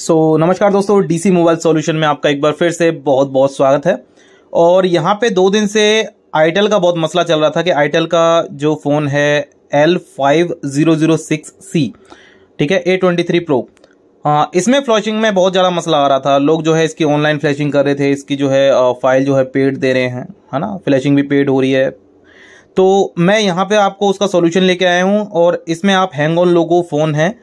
सो so, नमस्कार दोस्तों DC mobile solution में आपका एक बार फिर से बहुत बहुत स्वागत है और यहाँ पे दो दिन से आईटेल का बहुत मसला चल रहा था कि आईटेल का जो फ़ोन है L five zero zero six C ठीक है ए ट्वेंटी थ्री प्रो हाँ इसमें फ्लैशिंग में बहुत ज़्यादा मसला आ रहा था लोग जो है इसकी ऑनलाइन फ्लैशिंग कर रहे थे इसकी जो है फाइल जो है पेड दे रहे हैं है ना फ्लैशिंग भी पेड हो रही है तो मैं यहाँ पे आपको उसका सॉल्यूशन लेके आया हूँ और इसमें आप हैंग ऑन लोगो फ़ोन है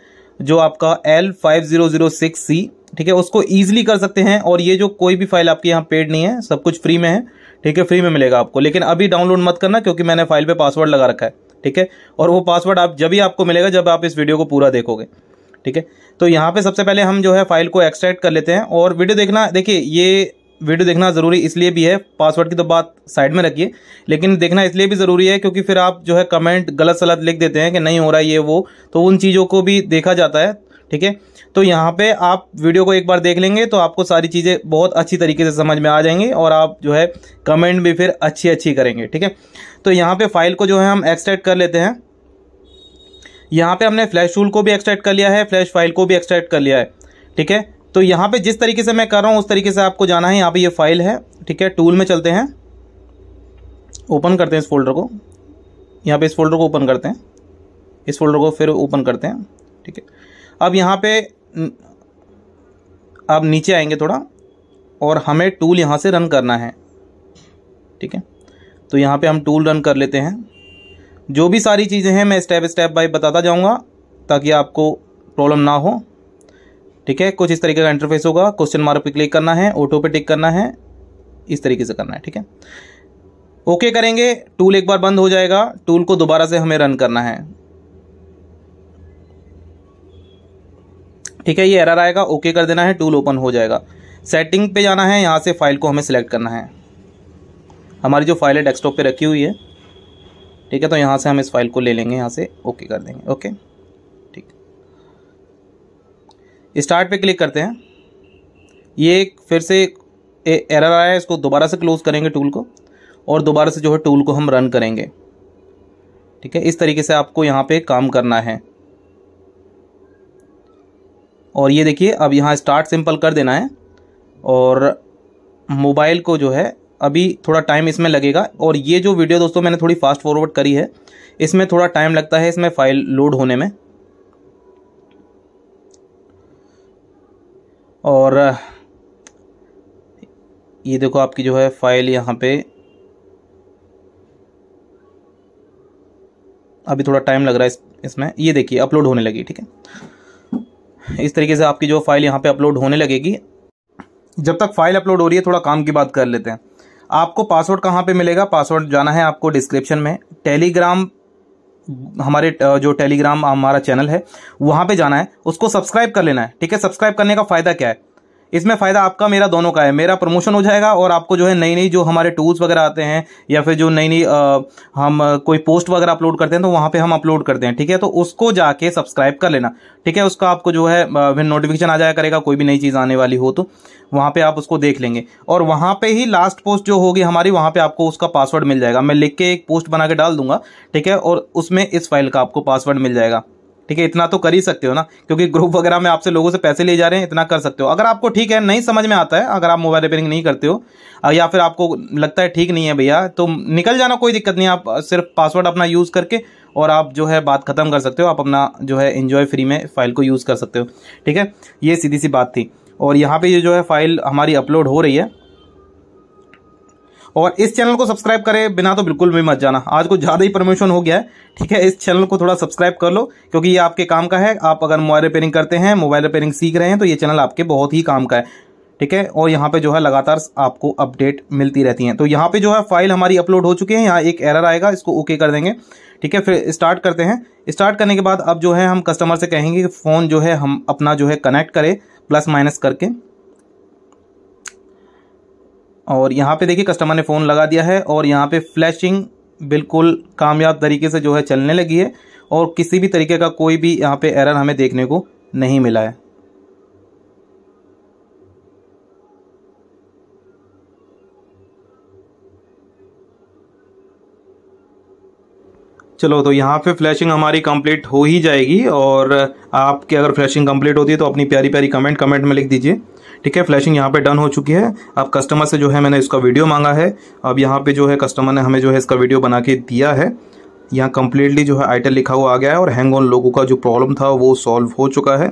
जो आपका L five zero zero six C ठीक है उसको ईजिली कर सकते हैं और ये जो कोई भी फाइल आपके यहाँ पेड नहीं है सब कुछ फ्री में है ठीक है फ्री में मिलेगा आपको लेकिन अभी डाउनलोड मत करना क्योंकि मैंने फाइल पे पासवर्ड लगा रखा है ठीक है और वो पासवर्ड आप जब ही आपको मिलेगा जब आप इस वीडियो को पूरा देखोगे ठीक है तो यहाँ पे सबसे पहले हम जो है फाइल को एक्सट्रैक्ट कर लेते हैं और वीडियो देखना देखिए ये वीडियो देखना ज़रूरी इसलिए भी है पासवर्ड की तो बात साइड में रखिए लेकिन देखना इसलिए भी ज़रूरी है क्योंकि फिर आप जो है कमेंट गलत सलत लिख देते हैं कि नहीं हो रहा ये वो तो उन चीज़ों को भी देखा जाता है ठीक है तो यहाँ पे आप वीडियो को एक बार देख लेंगे तो आपको सारी चीज़ें बहुत अच्छी तरीके से समझ में आ जाएंगी और आप जो है कमेंट भी फिर अच्छी अच्छी करेंगे ठीक है तो यहाँ पे फाइल को जो है हम एक्सट्रैक्ट कर लेते हैं यहाँ पे हमने फ्लैश टूल को भी एक्सट्रैक्ट कर लिया है फ्लैश फाइल को भी एक्सट्रैक्ट कर लिया है ठीक है तो यहाँ पे जिस तरीके से मैं कर रहा हूँ उस तरीके से आपको जाना है यहाँ पे ये फाइल है ठीक है टूल में चलते हैं ओपन करते हैं इस फोल्डर को यहाँ पे इस फोल्डर को ओपन करते हैं इस फोल्डर को फिर ओपन करते हैं ठीक है अब यहाँ पे आप नीचे आएंगे थोड़ा और हमें टूल यहाँ से रन करना है ठीक है तो यहाँ पर हम टूल रन कर लेते हैं जो भी सारी चीज़ें हैं मैं स्टेप स्टेप बाई बताता जाऊँगा ताकि आपको प्रॉब्लम ना हो ठीक है कुछ इस तरीके का इंटरफेस होगा क्वेश्चन मार्क पे क्लिक करना है ऑटो पे टिक करना है इस तरीके से करना है ठीक है ओके करेंगे टूल एक बार बंद हो जाएगा टूल को दोबारा से हमें रन करना है ठीक है ये एरर आएगा ओके कर देना है टूल ओपन हो जाएगा सेटिंग पे जाना है यहाँ से फाइल को हमें सेलेक्ट करना है हमारी जो फाइल है डेस्कटॉप पे रखी हुई है ठीक है तो यहाँ से हम इस फाइल को ले लेंगे यहाँ से ओके कर देंगे ओके स्टार्ट पे क्लिक करते हैं ये फिर से एरर आया है इसको दोबारा से क्लोज़ करेंगे टूल को और दोबारा से जो है टूल को हम रन करेंगे ठीक है इस तरीके से आपको यहाँ पे काम करना है और ये देखिए अब यहाँ स्टार्ट सिंपल कर देना है और मोबाइल को जो है अभी थोड़ा टाइम इसमें लगेगा और ये जो वीडियो दोस्तों मैंने थोड़ी फास्ट फॉरवर्ड करी है इसमें थोड़ा टाइम लगता है इसमें फ़ाइल लोड होने में और ये देखो आपकी जो है फाइल यहाँ पे अभी थोड़ा टाइम लग रहा है इस, इसमें ये देखिए अपलोड होने लगी ठीक है इस तरीके से आपकी जो फाइल यहाँ पे अपलोड होने लगेगी जब तक फाइल अपलोड हो रही है थोड़ा काम की बात कर लेते हैं आपको पासवर्ड कहाँ पे मिलेगा पासवर्ड जाना है आपको डिस्क्रिप्शन में टेलीग्राम हमारे जो टेलीग्राम हमारा चैनल है वहां पे जाना है उसको सब्सक्राइब कर लेना है ठीक है सब्सक्राइब करने का फ़ायदा क्या है इसमें फ़ायदा आपका मेरा दोनों का है मेरा प्रमोशन हो जाएगा और आपको जो है नई नई जो हमारे टूल्स वगैरह आते हैं या फिर जो नई नई हम कोई पोस्ट वगैरह अपलोड करते हैं तो वहाँ पे हम अपलोड करते हैं ठीक है तो उसको जाके सब्सक्राइब कर लेना ठीक है उसका आपको जो है फिर नोटिफिकेशन आ जाया करेगा कोई भी नई चीज़ आने वाली हो तो वहाँ पर आप उसको देख लेंगे और वहाँ पर ही लास्ट पोस्ट जो होगी हमारी वहाँ पर आपको उसका पासवर्ड मिल जाएगा मैं लिख के एक पोस्ट बना के डाल दूंगा ठीक है और उसमें इस फाइल का आपको पासवर्ड मिल जाएगा ठीक है इतना तो कर ही सकते हो ना क्योंकि ग्रुप वगैरह में आपसे लोगों से पैसे ले जा रहे हैं इतना कर सकते हो अगर आपको ठीक है नहीं समझ में आता है अगर आप मोबाइल रिपेयरिंग नहीं करते हो या फिर आपको लगता है ठीक नहीं है भैया तो निकल जाना कोई दिक्कत नहीं आप सिर्फ पासवर्ड अपना यूज़ करके और आप जो है बात ख़त्म कर सकते हो आप अपना जो है इन्जॉय फ्री में फ़ाइल को यूज़ कर सकते हो ठीक है ये सीधी सी बात थी और यहाँ पर ये जो है फ़ाइल हमारी अपलोड हो रही है और इस चैनल को सब्सक्राइब करें बिना तो बिल्कुल भी मत जाना आज कुछ ज़्यादा ही परमिशन हो गया है ठीक है इस चैनल को थोड़ा सब्सक्राइब कर लो क्योंकि ये आपके काम का है आप अगर मोबाइल रिपेयरिंग करते हैं मोबाइल रिपेयरिंग सीख रहे हैं तो ये चैनल आपके बहुत ही काम का है ठीक है और यहाँ पे जो है लगातार आपको अपडेट मिलती रहती हैं तो यहाँ पे जो है फाइल हमारी अपलोड हो चुकी है यहाँ एक एरर आएगा इसको ओके कर देंगे ठीक है फिर स्टार्ट करते हैं स्टार्ट करने के बाद अब जो है हम कस्टमर से कहेंगे कि फ़ोन जो है हम अपना जो है कनेक्ट करें प्लस माइनस करके और यहाँ पे देखिए कस्टमर ने फ़ोन लगा दिया है और यहाँ पे फ्लैशिंग बिल्कुल कामयाब तरीके से जो है चलने लगी है और किसी भी तरीके का कोई भी यहाँ पे एरर हमें देखने को नहीं मिला है चलो तो यहाँ पे फ्लैशिंग हमारी कंप्लीट हो ही जाएगी और आपकी अगर फ्लैशिंग कंप्लीट होती है तो अपनी प्यारी प्यारी कमेंट कमेंट में लिख दीजिए ठीक है फ्लैशिंग यहाँ पे डन हो चुकी है अब कस्टमर से जो है मैंने इसका वीडियो मांगा है अब यहाँ पे जो है कस्टमर ने हमें जो है इसका वीडियो बना के दिया है यहाँ कम्प्लीटली जो है आइटल लिखा हुआ आ गया है और हैंग ऑन लोगों का जो प्रॉब्लम था वो सॉल्व हो चुका है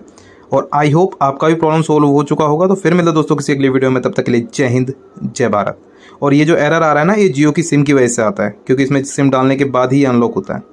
और आई होप आपका भी प्रॉब्लम सोल्व हो चुका होगा तो फिर मिलता दोस्तों किसी अगली वीडियो में तब तक के लिए जय हिंद जय भारत और ये जो एरर आ रहा है ना ये जियो की सिम की वजह से आता है क्योंकि इसमें सिम डालने के बाद ही अनलॉक होता है